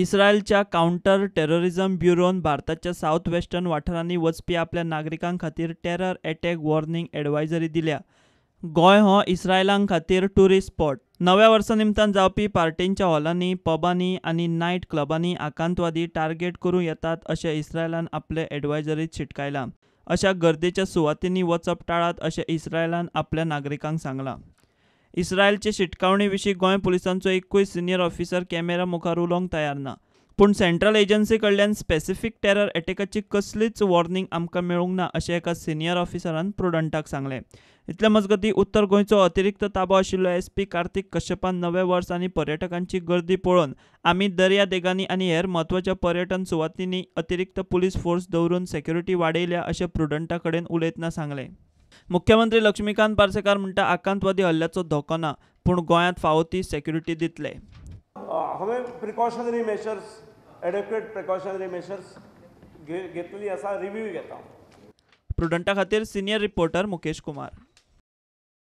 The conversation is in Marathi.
इस्रायलच्या काउंटर टेररिजम ब्युरोन भारताच्या साऊथ वेस्टर्न वाठारांनी वचपी आपल्या नागरिकां खातीर टेरर अटॅक वॉर्निंग एडवायझरी दिल्या गोंय हो इस्रायलां खातीर टुरिस्ट स्पॉट नव्या वर्सा निमतान जावपी पार्टींच्या हॉलांनी पबांनी आनी नायट क्लबांनी आकांतवादी टार्गेट करूं येतात अशें इस्रायलान आपले एडवायजरीत शिटकायलां अशा गर्देच्या सुवातींनी वचप टाळात अशें इस्रायलान आपल्या नागरिकांक सांगलां इस्रायलचे शिटकावणीविषयी गोंय पुलिसांचो एकूय सिनियर ऑफिसर कॅमेरा मुखार उलोवंक तयार ना पूण सेंट्रल एजन्सी कडल्यान स्पेसिफीक टेरर अटॅकाची कसलीच वॉर्निंग आमकां मेळूंक ना अशें एका सिनियर ऑफिसरान प्रुडंटाक सांगलें इतले मजगती उत्तर गोंयचो अतिरिक्त ताबो आशिल्लो एस पी कार्तिक कश्यपान नवें वर्स आनी पर्यटकांची गर्दी पळोवन आमी दर्या देगांनी आनी हेर म्हत्वाच्या पर्यटन सुवातींनी अतिरिक्त पुलीस फोर्स दवरून सेक्युरिटी वाडयल्या अशें प्रुडंटा कडेन उलयतना सांगलें मुख्यमंत्री लक्ष्मीकांत पार्सेकार म्हणटा आकांतवादी हल्ल्याचो धोको ना पूण गोंयांत फावो ती सेक्युरिटी दितले हांवें precautionary measures adequate precautionary measures घेतली आसा रिव्यू घेता प्रुडंटा खातीर सिनियर रिपोर्टर मुकेश कुमार